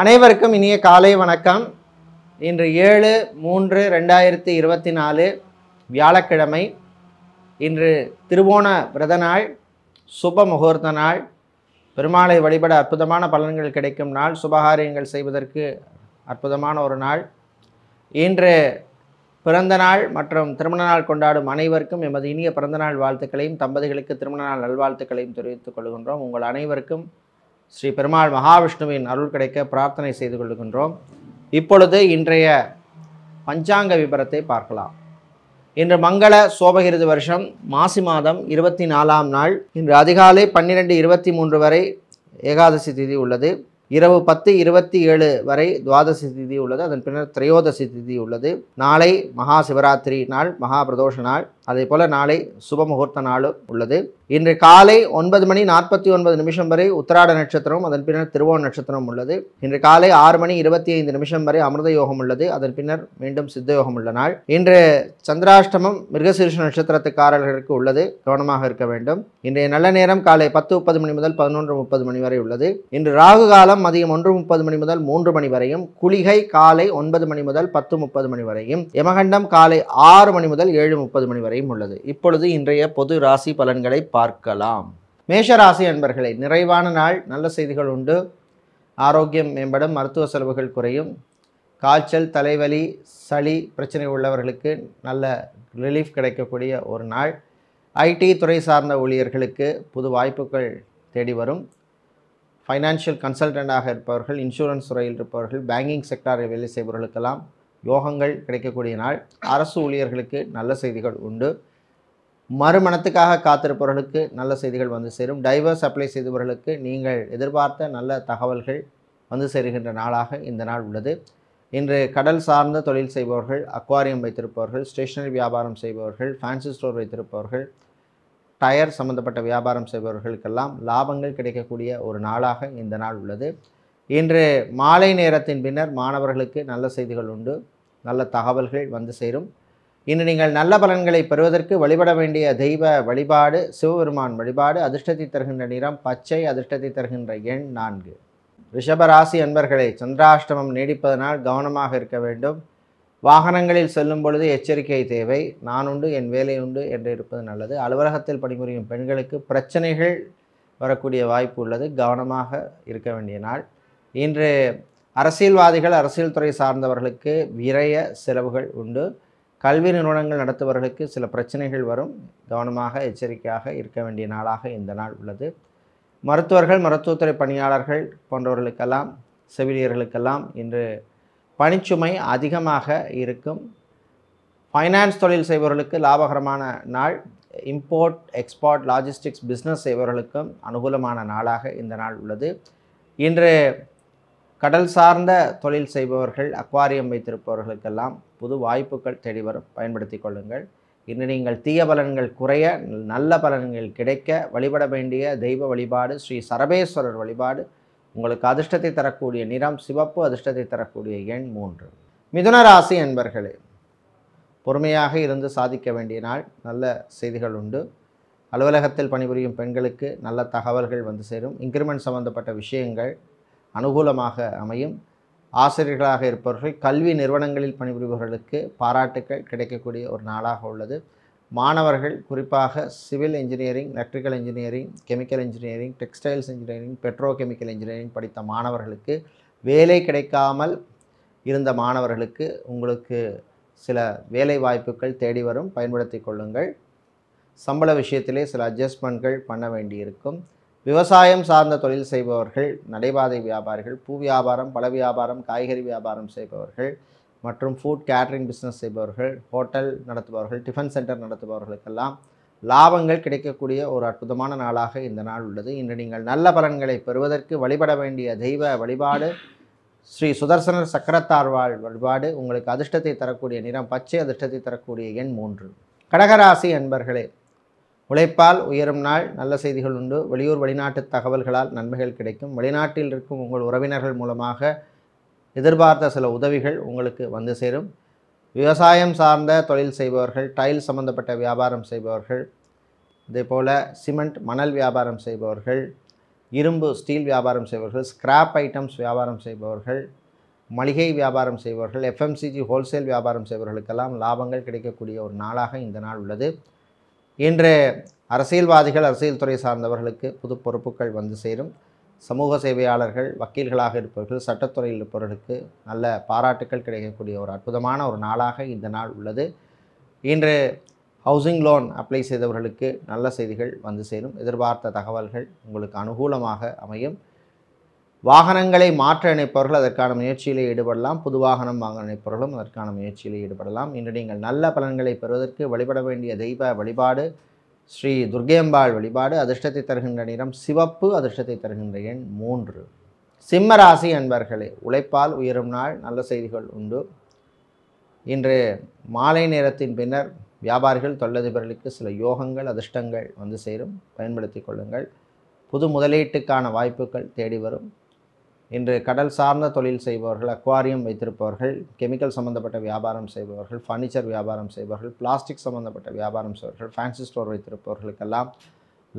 அனைவருக்கும் இனிய காலை வணக்கம் இன்று ஏழு மூன்று ரெண்டாயிரத்தி இருபத்தி நாலு வியாழக்கிழமை இன்று திருவோண விரத நாள் சுப முகூர்த்த நாள் பெருமாளை வழிபட அற்புதமான பலன்கள் கிடைக்கும் நாள் சுபகாரியங்கள் செய்வதற்கு அற்புதமான ஒரு நாள் இன்று பிறந்த நாள் மற்றும் திருமண நாள் கொண்டாடும் அனைவருக்கும் எமது இனிய பிறந்தநாள் வாழ்த்துக்களையும் தம்பதிகளுக்கு திருமண நாள் நல்வாழ்த்துக்களையும் தெரிவித்துக் கொள்கின்றோம் உங்கள் அனைவருக்கும் ஸ்ரீ பெருமாள் மகாவிஷ்ணுவின் அருள் கிடைக்க பிரார்த்தனை செய்து கொள்கின்றோம் இப்பொழுது இன்றைய பஞ்சாங்க விபரத்தை பார்க்கலாம் இன்று மங்கள சோபகிருது வருஷம் மாசி மாதம் இருபத்தி நாலாம் நாள் இன்று அதிகாலை பன்னிரெண்டு இருபத்தி மூன்று வரை ஏகாதசி திதி உள்ளது இரவு பத்து இருபத்தி ஏழு வரை துவாதசி திதி உள்ளது அதன் பின்னர் திரையோதசி திதி உள்ளது நாளை மகா சிவராத்திரி நாள் மகா பிரதோஷ நாள் அதே போல் நாளை சுபமுகூர்த்த நாளும் உள்ளது இன்று காலை ஒன்பது மணி நாற்பத்தி ஒன்பது நிமிஷம் வரை உத்தராட நட்சத்திரம் அதன் பின்னர் திருவோண நட்சத்திரம் உள்ளது இன்று காலை ஆறு மணி இருபத்தி ஐந்து நிமிஷம் வரை அமிர்த யோகம் உள்ளது அதன் பின்னர் மீண்டும் சித்த யோகம் உள்ள நாள் இன்று சந்திராஷ்டமம் மிருகசீர்ஷ நட்சத்திரத்துக்காரர்களுக்கு உள்ளது கவனமாக இருக்க வேண்டும் இன்றைய நல்ல நேரம் காலை பத்து முப்பது மணி முதல் பதினொன்று முப்பது மணி வரை உள்ளது இன்று ராகு காலம் காலம் மதியம் ஒன்று முப்பது மணி முதல் மூன்று மணி வரையும் குளிகை காலை ஒன்பது மணி முதல் பத்து முப்பது மணி வரையும் யமகண்டம் காலை ஆறு மணி முதல் ஏழு முப்பது மணி வரையும் உள்ளது இப்பொழுது இன்றைய பொது ராசி பலன்களை பார்க்கலாம் மேஷராசி அன்பர்களே நிறைவான நாள் நல்ல செய்திகள் உண்டு ஆரோக்கியம் மேம்படும் மருத்துவ செலவுகள் குறையும் காய்ச்சல் தலைவலி சளி பிரச்சனை உள்ளவர்களுக்கு நல்ல ரிலீஃப் கிடைக்கக்கூடிய ஒரு நாள் ஐடி துறை சார்ந்த ஊழியர்களுக்கு புது வாய்ப்புகள் தேடி வரும் ஃபைனான்ஷியல் கன்சல்டண்டாக இருப்பவர்கள் இன்சூரன்ஸ் துறையில் இருப்பவர்கள் பேங்கிங் செக்டாரில் வேலை செய்பவர்களுக்கெல்லாம் யோகங்கள் கிடைக்கக்கூடிய நாள் அரசு ஊழியர்களுக்கு நல்ல செய்திகள் உண்டு மறுமணத்துக்காக காத்திருப்பவர்களுக்கு நல்ல செய்திகள் வந்து சேரும் டைவர்ஸ் அப்ளை செய்தவர்களுக்கு நீங்கள் எதிர்பார்த்த நல்ல தகவல்கள் வந்து சேருகின்ற நாளாக இந்த நாள் உள்ளது இன்று கடல் சார்ந்த தொழில் செய்பவர்கள் அக்வாரியம் வைத்திருப்பவர்கள் ஸ்டேஷனரி வியாபாரம் செய்பவர்கள் ஃபேன்சி ஸ்டோர் வைத்திருப்பவர்கள் டயர் சம்மந்தப்பட்ட வியாபாரம் செய்பவர்களுக்கெல்லாம் லாபங்கள் கிடைக்கக்கூடிய ஒரு நாளாக இந்த நாள் உள்ளது இன்று மாலை நேரத்தின் பின்னர் மாணவர்களுக்கு நல்ல செய்திகள் உண்டு நல்ல தகவல்கள் வந்து சேரும் இன்று நீங்கள் நல்ல பலன்களை பெறுவதற்கு வழிபட வேண்டிய தெய்வ வழிபாடு சிவபெருமான் வழிபாடு அதிர்ஷ்டத்தை தருகின்ற நிறம் பச்சை அதிர்ஷ்டத்தை தருகின்ற எண் நான்கு ரிஷபராசி அன்பர்களை சந்திராஷ்டமம் நீடிப்பதனால் கவனமாக இருக்க வேண்டும் வாகனங்களில் செல்லும் பொழுது எச்சரிக்கை தேவை நான் உண்டு என் வேலை உண்டு என்று இருப்பது நல்லது அலுவலகத்தில் பணிபுரியும் பெண்களுக்கு பிரச்சனைகள் வரக்கூடிய வாய்ப்பு உள்ளது கவனமாக இருக்க வேண்டிய நாள் இன்று அரசியல்வாதிகள் அரசியல் துறை சார்ந்தவர்களுக்கு விரைய செலவுகள் உண்டு கல்வி நிறுவனங்கள் நடத்துபவர்களுக்கு சில பிரச்சனைகள் வரும் கவனமாக எச்சரிக்கையாக இருக்க வேண்டிய நாளாக இந்த நாள் உள்ளது மருத்துவர்கள் மருத்துவத்துறை பணியாளர்கள் போன்றவர்களுக்கெல்லாம் செவிலியர்களுக்கெல்லாம் இன்று பணிச்சுமை அதிகமாக இருக்கும் ஃபைனான்ஸ் தொழில் செய்பவர்களுக்கு லாபகரமான நாள் இம்போர்ட் எக்ஸ்போர்ட் லாஜிஸ்டிக்ஸ் பிஸ்னஸ் செய்பவர்களுக்கும் அனுகூலமான நாளாக இந்த நாள் உள்ளது இன்று கடல் சார்ந்த தொழில் செய்பவர்கள் அக்வாரியம் வைத்திருப்பவர்களுக்கெல்லாம் புது வாய்ப்புகள் தேடி வரும் பயன்படுத்தி கொள்ளுங்கள் இன்று நீங்கள் தீய பலன்கள் குறைய நல்ல பலன்கள் கிடைக்க வழிபட வேண்டிய தெய்வ வழிபாடு ஸ்ரீ சரபேஸ்வரர் வழிபாடு உங்களுக்கு அதிர்ஷ்டத்தை தரக்கூடிய நிறம் சிவப்பு அதிர்ஷ்டத்தை தரக்கூடிய எண் மூன்று மிதுன ராசி என்பர்களே பொறுமையாக இருந்து சாதிக்க வேண்டிய நாள் நல்ல செய்திகள் உண்டு அலுவலகத்தில் பணிபுரியும் பெண்களுக்கு நல்ல தகவல்கள் வந்து சேரும் இன்க்ரிமெண்ட் சம்பந்தப்பட்ட விஷயங்கள் அனுகூலமாக அமையும் ஆசிரியர்களாக இருப்பவர்கள் கல்வி நிறுவனங்களில் பணிபுரிபவர்களுக்கு பாராட்டுக்கள் கிடைக்கக்கூடிய ஒரு நாளாக உள்ளது மாணவர்கள் குறிப்பாக civil engineering electrical engineering chemical engineering textiles engineering petro chemical engineering படித்த மாணவர்களுக்கு வேலை கிடைக்காமல் இருந்த மாணவர்களுக்கு உங்களுக்கு சில வேலை வாய்ப்புகள் தேடி வரும் பயன்படுத்தி கொள்ளுங்கள் சம்பள விஷயத்திலே சில அட்ஜஸ்ட்மெண்ட்கள் பண்ண வேண்டியிருக்கும் விவசாயம் சார்ந்த தொழில் செய்பவர்கள் நடைபாதை வியாபாரிகள் பூ வியாபாரம் பழ வியாபாரம் காய்கறி வியாபாரம் செய்பவர்கள் மற்றும் ஃபுட் கேட்ரிங் பிஸ்னஸ் செய்பவர்கள் ஹோட்டல் நடத்துபவர்கள் டிஃபன் சென்டர் நடத்துபவர்களுக்கெல்லாம் லாபங்கள் கிடைக்கக்கூடிய ஒரு அற்புதமான நாளாக இந்த நாள் உள்ளது இன்று நீங்கள் நல்ல பலன்களை பெறுவதற்கு வழிபட வேண்டிய தெய்வ வழிபாடு ஸ்ரீ சுதர்சனர் சக்கரத்தார்வாள் வழிபாடு உங்களுக்கு அதிர்ஷ்டத்தை தரக்கூடிய நிறம் பச்சை அதிர்ஷ்டத்தை தரக்கூடிய எண் மூன்று கடகராசி அன்பர்களே உழைப்பால் உயரும் நாள் நல்ல செய்திகள் உண்டு வெளியூர் வெளிநாட்டு தகவல்களால் நன்மைகள் கிடைக்கும் வெளிநாட்டில் இருக்கும் உங்கள் உறவினர்கள் மூலமாக எதிர்பார்த்த சில உதவிகள் உங்களுக்கு வந்து சேரும் விவசாயம் சார்ந்த தொழில் செய்பவர்கள் டைல் சம்மந்தப்பட்ட வியாபாரம் செய்பவர்கள் இதே போல் சிமெண்ட் மணல் வியாபாரம் செய்பவர்கள் இரும்பு ஸ்டீல் வியாபாரம் செய்பவர்கள் ஸ்கிராப் ஐட்டம்ஸ் வியாபாரம் செய்பவர்கள் மளிகை வியாபாரம் செய்பவர்கள் எஃப்எம்சிஜி ஹோல்சேல் வியாபாரம் செய்பவர்களுக்கெல்லாம் லாபங்கள் கிடைக்கக்கூடிய ஒரு நாளாக இந்த நாள் உள்ளது இன்று அரசியல்வாதிகள் அரசியல் துறை சார்ந்தவர்களுக்கு புது பொறுப்புகள் வந்து சேரும் சமூக சேவையாளர்கள் வக்கீல்களாக இருப்பவர்கள் சட்டத்துறையில் இருப்பவர்களுக்கு நல்ல பாராட்டுக்கள் கிடைக்கக்கூடிய ஒரு அற்புதமான ஒரு நாளாக இந்த நாள் உள்ளது இன்று ஹவுசிங் லோன் அப்ளை செய்தவர்களுக்கு நல்ல செய்திகள் வந்து சேரும் எதிர்பார்த்த தகவல்கள் உங்களுக்கு அனுகூலமாக அமையும் வாகனங்களை மாற்ற நினைப்பவர்கள் அதற்கான முயற்சியிலே ஈடுபடலாம் புது வாகனம் வாங்க நினைப்பவர்களும் அதற்கான முயற்சியில் ஈடுபடலாம் இன்று நீங்கள் நல்ல பலன்களை பெறுவதற்கு வழிபட வேண்டிய தெய்வ வழிபாடு ஸ்ரீ துர்கேம்பாள் வழிபாடு அதிர்ஷ்டத்தை தருகின்ற நிறம் சிவப்பு அதிர்ஷ்டத்தை தருகின்ற எண் மூன்று சிம்ம ராசி அன்பர்களே உழைப்பால் உயரும் நாள் நல்ல செய்திகள் உண்டு இன்று மாலை நேரத்தின் பின்னர் வியாபாரிகள் தொழிலதிபர்களுக்கு சில யோகங்கள் அதிர்ஷ்டங்கள் வந்து சேரும் பயன்படுத்தி கொள்ளுங்கள் புது முதலீட்டுக்கான வாய்ப்புகள் தேடி வரும் இன்று கடல் சார்ந்த தொழில் செய்பவர்கள் அக்வாரியம் வைத்திருப்பவர்கள் கெமிக்கல் சம்மந்தப்பட்ட வியாபாரம் செய்பவர்கள் ஃபர்னிச்சர் வியாபாரம் செய்பவர்கள் பிளாஸ்டிக் சம்மந்தப்பட்ட வியாபாரம் செய்பவர்கள் ஃபேன்சி ஸ்டோர் வைத்திருப்பவர்களுக்கெல்லாம்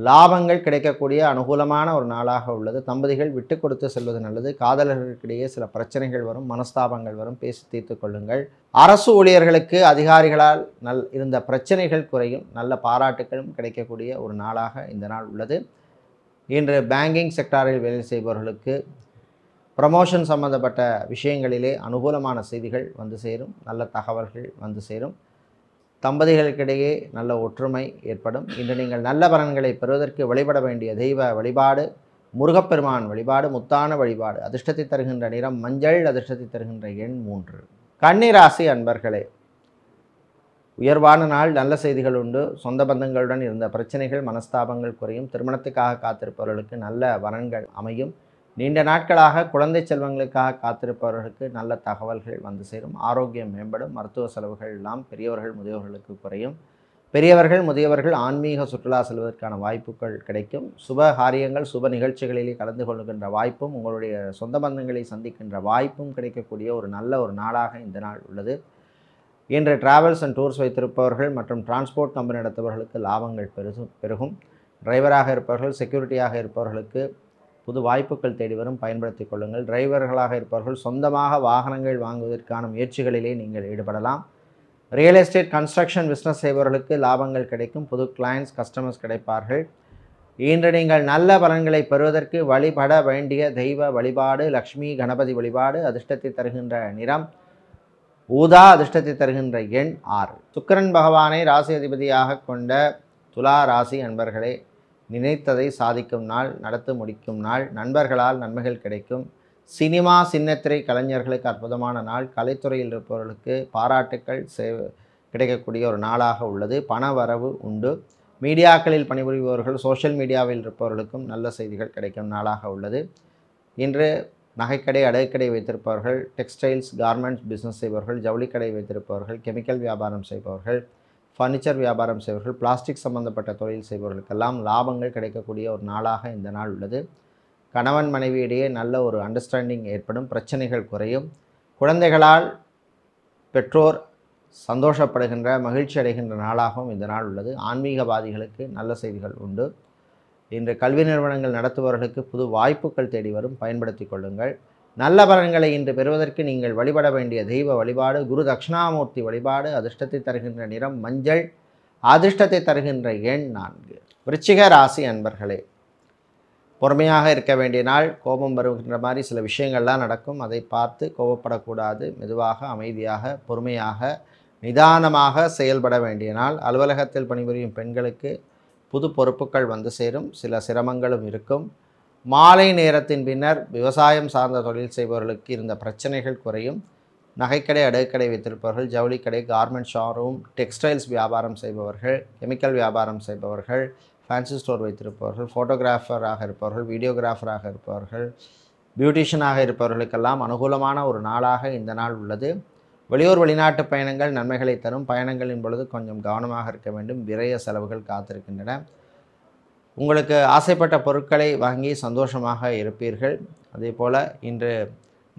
லாபங்கள் கிடைக்கக்கூடிய அனுகூலமான ஒரு நாளாக உள்ளது தம்பதிகள் விட்டு கொடுத்து செல்வது நல்லது காதலர்களுக்கிடையே சில பிரச்சனைகள் வரும் மனஸ்தாபங்கள் வரும் பேசி தீர்த்து கொள்ளுங்கள் அரசு ஊழியர்களுக்கு அதிகாரிகளால் நல் இருந்த பிரச்சனைகள் குறையும் நல்ல பாராட்டுகளும் கிடைக்கக்கூடிய ஒரு நாளாக இந்த நாள் உள்ளது இன்று பேங்கிங் செக்டாரில் வேலை செய்பவர்களுக்கு ப்ரமோஷன் சம்மந்தப்பட்ட விஷயங்களிலே அனுகூலமான செய்திகள் வந்து சேரும் நல்ல தகவல்கள் வந்து சேரும் தம்பதிகளுக்கிடையே நல்ல ஒற்றுமை ஏற்படும் இன்று நீங்கள் நல்ல பலன்களை பெறுவதற்கு வழிபட வேண்டிய தெய்வ வழிபாடு முருகப்பெருமான் வழிபாடு முத்தான வழிபாடு அதிர்ஷ்டத்தை தருகின்ற நிறம் மஞ்சள் அதிர்ஷ்டத்தை தருகின்ற எண் மூன்று கன்னிராசி அன்பர்களே உயர்வான நாள் நல்ல செய்திகள் உண்டு சொந்த பந்தங்களுடன் இருந்த பிரச்சனைகள் மனஸ்தாபங்கள் குறையும் திருமணத்துக்காக காத்திருப்பவர்களுக்கு நல்ல வரன்கள் அமையும் நீண்ட நாட்களாக குழந்தை செல்வங்களுக்காக காத்திருப்பவர்களுக்கு நல்ல தகவல்கள் வந்து சேரும் ஆரோக்கியம் மேம்படும் மருத்துவ செலவுகள் எல்லாம் பெரியவர்கள் முதியவர்களுக்கு குறையும் பெரியவர்கள் முதியவர்கள் ஆன்மீக சுற்றுலா செல்வதற்கான வாய்ப்புகள் கிடைக்கும் சுப காரியங்கள் சுப நிகழ்ச்சிகளிலே கலந்து கொள்கின்ற வாய்ப்பும் உங்களுடைய சொந்த பந்தங்களை சந்திக்கின்ற வாய்ப்பும் கிடைக்கக்கூடிய ஒரு நல்ல ஒரு நாளாக இந்த நாள் உள்ளது இன்று டிராவல்ஸ் அண்ட் டூர்ஸ் வைத்திருப்பவர்கள் மற்றும் டிரான்ஸ்போர்ட் கம்பெனி நடத்துபவர்களுக்கு லாபங்கள் பெருகும் பெருகும் டிரைவராக இருப்பவர்கள் செக்யூரிட்டியாக இருப்பவர்களுக்கு புது வாய்ப்புகள் தேடி வரும் பயன்படுத்திக் கொள்ளுங்கள் டிரைவர்களாக இருப்பவர்கள் சொந்தமாக வாகனங்கள் வாங்குவதற்கான முயற்சிகளிலே நீங்கள் ஈடுபடலாம் ரியல் எஸ்டேட் கன்ஸ்ட்ரக்ஷன் பிஸ்னஸ் செய்பவர்களுக்கு லாபங்கள் கிடைக்கும் புது கிளைண்ட்ஸ் கஸ்டமர்ஸ் கிடைப்பார்கள் இன்று நீங்கள் நல்ல பலன்களை பெறுவதற்கு வழிபட வேண்டிய தெய்வ வழிபாடு லக்ஷ்மி கணபதி வழிபாடு அதிர்ஷ்டத்தை தருகின்ற நிறம் ஊதா அதிர்ஷ்டத்தை தருகின்ற எண் ஆறு சுக்கரன் பகவானை ராசி அதிபதியாக கொண்ட துலா ராசி அன்பர்களே நினைத்ததை சாதிக்கும் நாள் நடத்து முடிக்கும் நாள் நண்பர்களால் நன்மைகள் கிடைக்கும் சினிமா சின்னத்திரை கலைஞர்களுக்கு அற்புதமான நாள் கலைத்துறையில் இருப்பவர்களுக்கு பாராட்டுக்கள் சே கிடைக்கக்கூடிய ஒரு நாளாக உள்ளது பண வரவு உண்டு மீடியாக்களில் பணிபுரிபவர்கள் சோஷியல் மீடியாவில் இருப்பவர்களுக்கும் நல்ல செய்திகள் கிடைக்கும் நாளாக உள்ளது இன்று நகைக்கடை அடகுக்கடை வைத்திருப்பவர்கள் டெக்ஸ்டைல்ஸ் கார்மெண்ட்ஸ் பிஸ்னஸ் செய்பவர்கள் ஜவுளிக்கடை வைத்திருப்பவர்கள் கெமிக்கல் வியாபாரம் செய்பவர்கள் ஃபர்னிச்சர் வியாபாரம் செய்வர்கள் பிளாஸ்டிக் சம்பந்தப்பட்ட தொழில் செய்பவர்களுக்கெல்லாம் லாபங்கள் கிடைக்கக்கூடிய ஒரு நாளாக இந்த நாள் உள்ளது கணவன் மனைவியிடையே நல்ல ஒரு அண்டர்ஸ்டாண்டிங் ஏற்படும் பிரச்சனைகள் குறையும் குழந்தைகளால் பெற்றோர் சந்தோஷப்படுகின்ற மகிழ்ச்சி அடைகின்ற நாளாகவும் இந்த நாள் உள்ளது ஆன்மீகவாதிகளுக்கு நல்ல செய்திகள் உண்டு இன்று கல்வி நிறுவனங்கள் நடத்துபவர்களுக்கு புது வாய்ப்புகள் தேடி வரும் பயன்படுத்தி கொள்ளுங்கள் நல்ல பலன்களை இன்று பெறுவதற்கு நீங்கள் வழிபட வேண்டிய தெய்வ வழிபாடு குரு தட்சிணாமூர்த்தி வழிபாடு அதிர்ஷ்டத்தை தருகின்ற நிறம் மஞ்சள் அதிர்ஷ்டத்தை தருகின்ற எண் நான்கு விருச்சிக ராசி அன்பர்களே பொறுமையாக இருக்க வேண்டிய நாள் கோபம் வருகின்ற மாதிரி சில விஷயங்கள்லாம் நடக்கும் அதை பார்த்து கோபப்படக்கூடாது மெதுவாக அமைதியாக பொறுமையாக நிதானமாக செயல்பட வேண்டிய நாள் அலுவலகத்தில் பணிபுரியும் பெண்களுக்கு புது பொறுப்புகள் வந்து சேரும் சில சிரமங்களும் இருக்கும் மாலை நேரத்தின் பின்னர் விவசாயம் சார்ந்த தொழில் செய்பவர்களுக்கு இருந்த பிரச்சனைகள் குறையும் நகைக்கடை அடகுக்கடை வைத்திருப்பவர்கள் ஜவுளிக்கடை கார்மெண்ட் ஷோரூம் டெக்ஸ்டைல்ஸ் வியாபாரம் செய்பவர்கள் கெமிக்கல் வியாபாரம் செய்பவர்கள் ஃபேன்சி ஸ்டோர் வைத்திருப்பவர்கள் ஃபோட்டோகிராஃபராக இருப்பவர்கள் வீடியோகிராஃபராக இருப்பவர்கள் பியூட்டிஷியனாக இருப்பவர்களுக்கெல்லாம் அனுகூலமான ஒரு நாளாக இந்த நாள் உள்ளது வெளியூர் வெளிநாட்டு பயணங்கள் நன்மைகளை தரும் பயணங்களின் பொழுது கொஞ்சம் கவனமாக இருக்க வேண்டும் விரைய செலவுகள் காத்திருக்கின்றன உங்களுக்கு ஆசைப்பட்ட பொருட்களை வாங்கி சந்தோஷமாக இருப்பீர்கள் அதே போல் இன்று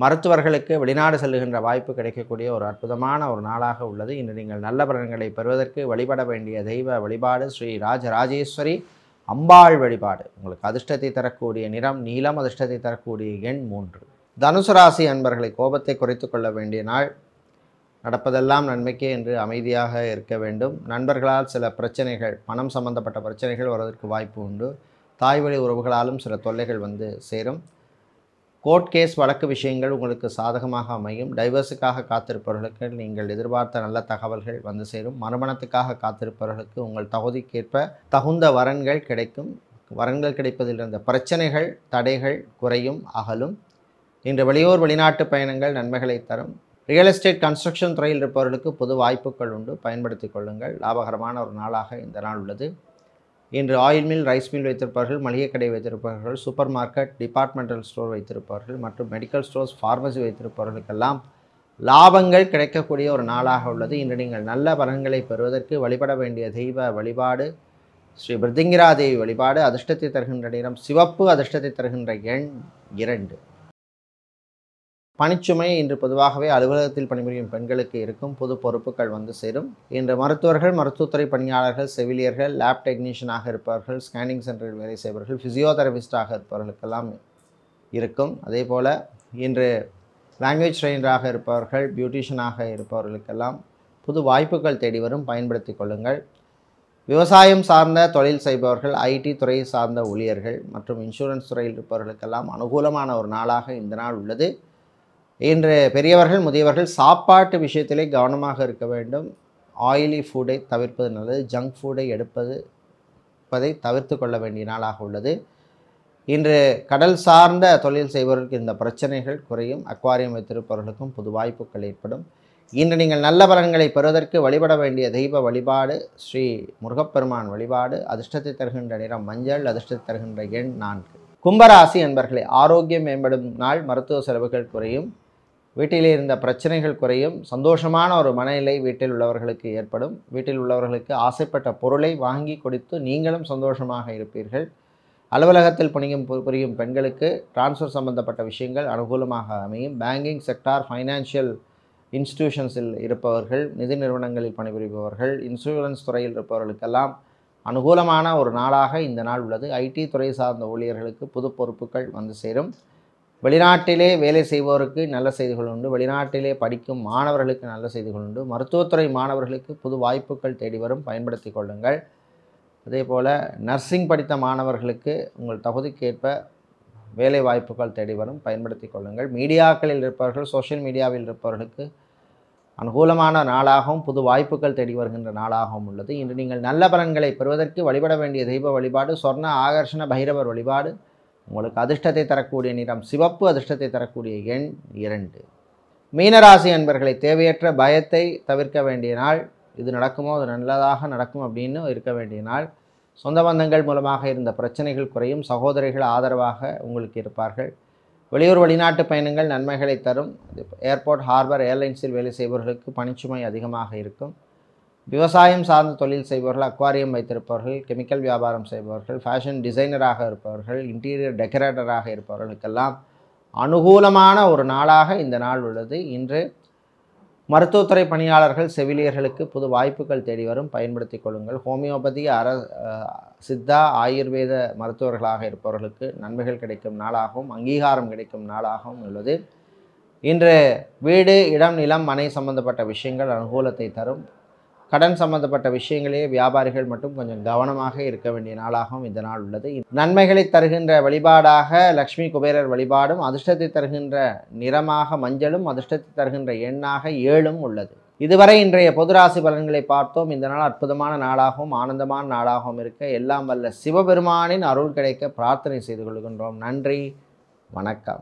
மருத்துவர்களுக்கு வெளிநாடு செல்லுகின்ற வாய்ப்பு கிடைக்கக்கூடிய ஒரு அற்புதமான ஒரு நாளாக உள்ளது இன்று நீங்கள் நல்ல பலன்களை பெறுவதற்கு வழிபட வேண்டிய தெய்வ வழிபாடு ஸ்ரீ ராஜராஜேஸ்வரி அம்பாள் வழிபாடு உங்களுக்கு அதிர்ஷ்டத்தை தரக்கூடிய நிறம் நீளம் அதிர்ஷ்டத்தை தரக்கூடிய எண் மூன்று தனுசு ராசி அன்பர்களை கோபத்தை குறைத்து கொள்ள வேண்டிய நாள் நடப்பதெல்லாம் நன்மைக்கே என்று அமைதியாக இருக்க வேண்டும் நண்பர்களால் சில பிரச்சனைகள் பணம் சம்பந்தப்பட்ட பிரச்சனைகள் வருவதற்கு வாய்ப்பு உண்டு தாய் வழி உறவுகளாலும் சில தொல்லைகள் வந்து சேரும் கோர்ட் கேஸ் வழக்கு விஷயங்கள் உங்களுக்கு சாதகமாக அமையும் டைவர்ஸுக்காக காத்திருப்பவர்களுக்கு நீங்கள் எதிர்பார்த்த நல்ல தகவல்கள் வந்து சேரும் மறுமணத்துக்காக காத்திருப்பவர்களுக்கு உங்கள் தகுதிக்கேற்ப தகுந்த வரன்கள் கிடைக்கும் வரன்கள் கிடைப்பதில் இருந்த பிரச்சனைகள் தடைகள் குறையும் அகலும் இன்று வெளியூர் வெளிநாட்டு பயணங்கள் நன்மைகளை தரும் ரியல் எஸ்டேட் கன்ஸ்ட்ரக்ஷன் துறையில் இருப்பவர்களுக்கு பொது வாய்ப்புகள் உண்டு பயன்படுத்தி கொள்ளுங்கள் லாபகரமான ஒரு நாளாக இந்த நாள் உள்ளது இன்று ஆயில் மில் ரைஸ் மில் வைத்திருப்பவர்கள் மளிகை கடை வைத்திருப்பவர்கள் சூப்பர் மார்க்கெட் டிபார்ட்மெண்டல் ஸ்டோர் வைத்திருப்பவர்கள் மற்றும் மெடிக்கல் ஸ்டோர்ஸ் ஃபார்மசி வைத்திருப்பவர்களுக்கெல்லாம் லாபங்கள் கிடைக்கக்கூடிய ஒரு நாளாக உள்ளது இன்று நீங்கள் நல்ல பலன்களை பெறுவதற்கு வழிபட வேண்டிய தெய்வ வழிபாடு ஸ்ரீ பிருதிங்கிராதேவி தேவி வழிபாடு அதிர்ஷ்டத்தை தருகின்ற நிறம் சிவப்பு அதிர்ஷ்டத்தை தருகின்ற எண் இரண்டு பணிச்சுமை இன்று பொதுவாகவே அலுவலகத்தில் பணிபுரியும் பெண்களுக்கு இருக்கும் புது பொறுப்புகள் வந்து சேரும் இன்று மருத்துவர்கள் மருத்துவத்துறை பணியாளர்கள் செவிலியர்கள் லேப் டெக்னீஷியனாக இருப்பவர்கள் ஸ்கேனிங் சென்டரில் வேலை செய்பவர்கள் ஃபிசியோதெரபிஸ்டாக இருப்பவர்களுக்கெல்லாம் இருக்கும் அதே போல் இன்று லாங்குவேஜ் ட்ரெயினராக இருப்பவர்கள் பியூட்டிஷியனாக இருப்பவர்களுக்கெல்லாம் புது வாய்ப்புகள் தேடி வரும் பயன்படுத்தி கொள்ளுங்கள் விவசாயம் சார்ந்த தொழில் செய்பவர்கள் ஐடி துறை சார்ந்த ஊழியர்கள் மற்றும் இன்சூரன்ஸ் துறையில் இருப்பவர்களுக்கெல்லாம் அனுகூலமான ஒரு நாளாக இந்த நாள் உள்ளது இன்று பெரியவர்கள் முதியவர்கள் சாப்பாட்டு விஷயத்திலே கவனமாக இருக்க வேண்டும் ஆயிலி ஃபுட்டை தவிர்ப்பது நல்லது ஜங்க் ஃபுட்டை எடுப்பது இருப்பதை தவிர்த்து கொள்ள வேண்டிய நாளாக உள்ளது இன்று கடல் சார்ந்த தொழில் செய்பவர்களுக்கு இந்த பிரச்சனைகள் குறையும் அக்வாரியம் வைத்திருப்பவர்களுக்கும் புது வாய்ப்புகள் ஏற்படும் இன்று நீங்கள் நல்ல பலன்களை பெறுவதற்கு வழிபட வேண்டிய தெய்வ வழிபாடு ஸ்ரீ முருகப்பெருமான் வழிபாடு அதிர்ஷ்டத்தை தருகின்ற நிறம் மஞ்சள் அதிர்ஷ்டத்தை தருகின்ற எண் நான்கு கும்பராசி என்பர்களே ஆரோக்கியம் மேம்படும் நாள் மருத்துவ செலவுகள் குறையும் வீட்டில் இருந்த பிரச்சனைகள் குறையும் சந்தோஷமான ஒரு மனநிலை வீட்டில் உள்ளவர்களுக்கு ஏற்படும் வீட்டில் உள்ளவர்களுக்கு ஆசைப்பட்ட பொருளை வாங்கி கொடுத்து நீங்களும் சந்தோஷமாக இருப்பீர்கள் அலுவலகத்தில் புனியும் புரியும் பெண்களுக்கு டிரான்ஸ்ஃபர் சம்பந்தப்பட்ட விஷயங்கள் அனுகூலமாக அமையும் பேங்கிங் செக்டார் ஃபைனான்ஷியல் இன்ஸ்டிடியூஷன்ஸில் இருப்பவர்கள் நிதி நிறுவனங்களில் பணிபுரிபவர்கள் இன்சூரன்ஸ் துறையில் இருப்பவர்களுக்கெல்லாம் அனுகூலமான ஒரு நாளாக இந்த நாள் உள்ளது ஐடி துறை சார்ந்த ஊழியர்களுக்கு புது பொறுப்புகள் வந்து சேரும் வெளிநாட்டிலே வேலை செய்வோருக்கு நல்ல செய்திகள் உண்டு வெளிநாட்டிலே படிக்கும் மாணவர்களுக்கு நல்ல செய்திகள் உண்டு மருத்துவத்துறை மாணவர்களுக்கு புது வாய்ப்புகள் தேடி வரும் பயன்படுத்தி கொள்ளுங்கள் அதே போல் நர்சிங் படித்த மாணவர்களுக்கு உங்கள் தகுதிக்கேற்ப வேலை வாய்ப்புகள் தேடி வரும் பயன்படுத்தி கொள்ளுங்கள் மீடியாக்களில் இருப்பவர்கள் சோஷியல் மீடியாவில் இருப்பவர்களுக்கு அனுகூலமான நாளாகவும் புது வாய்ப்புகள் தேடி வருகின்ற நாளாகவும் உள்ளது இன்று நீங்கள் நல்ல பலன்களை பெறுவதற்கு வழிபட வேண்டிய தெய்வ வழிபாடு சொர்ண ஆகர்ஷண பைரவர் வழிபாடு உங்களுக்கு அதிர்ஷ்டத்தை தரக்கூடிய நிறம் சிவப்பு அதிர்ஷ்டத்தை தரக்கூடிய எண் இரண்டு மீனராசி அன்பர்களை தேவையற்ற பயத்தை தவிர்க்க வேண்டிய நாள் இது நடக்குமோ அது நல்லதாக நடக்கும் அப்படின்னு இருக்க வேண்டிய நாள் சொந்த பந்தங்கள் மூலமாக இருந்த பிரச்சனைகள் குறையும் சகோதரிகள் ஆதரவாக உங்களுக்கு இருப்பார்கள் வெளியூர் வெளிநாட்டு பயணங்கள் நன்மைகளை தரும் ஏர்போர்ட் ஹார்பர் ஏர்லைன்ஸில் வேலை செய்பவர்களுக்கு பணிச்சுமை அதிகமாக இருக்கும் விவசாயம் சார்ந்த தொழில் செய்பவர்கள் அக்வாரியம் வைத்திருப்பவர்கள் கெமிக்கல் வியாபாரம் செய்பவர்கள் ஃபேஷன் டிசைனராக இருப்பவர்கள் இன்டீரியர் டெக்கரேட்டராக இருப்பவர்களுக்கெல்லாம் அனுகூலமான ஒரு நாளாக இந்த நாள் உள்ளது இன்று மருத்துவத்துறை பணியாளர்கள் செவிலியர்களுக்கு புது வாய்ப்புகள் தேடி வரும் பயன்படுத்தி கொள்ளுங்கள் ஹோமியோபதி அர சித்தா ஆயுர்வேத மருத்துவர்களாக இருப்பவர்களுக்கு நன்மைகள் கிடைக்கும் நாளாகவும் அங்கீகாரம் கிடைக்கும் நாளாகவும் உள்ளது இன்று வீடு இடம் நிலம் மனை சம்பந்தப்பட்ட விஷயங்கள் அனுகூலத்தை தரும் கடன் சம்பந்தப்பட்ட விஷயங்களே வியாபாரிகள் மட்டும் கொஞ்சம் கவனமாக இருக்க வேண்டிய நாளாகவும் இந்த நாள் உள்ளது நன்மைகளை தருகின்ற வழிபாடாக லக்ஷ்மி குபேரர் வழிபாடும் அதிர்ஷ்டத்தை தருகின்ற நிறமாக மஞ்சளும் அதிர்ஷ்டத்தை தருகின்ற எண்ணாக ஏழும் உள்ளது இதுவரை இன்றைய பொதுராசி பலன்களை பார்த்தோம் இந்த நாள் அற்புதமான நாளாகவும் ஆனந்தமான நாளாகவும் இருக்க எல்லாம் வல்ல சிவபெருமானின் அருள் கிடைக்க பிரார்த்தனை செய்து கொள்கின்றோம் நன்றி வணக்கம்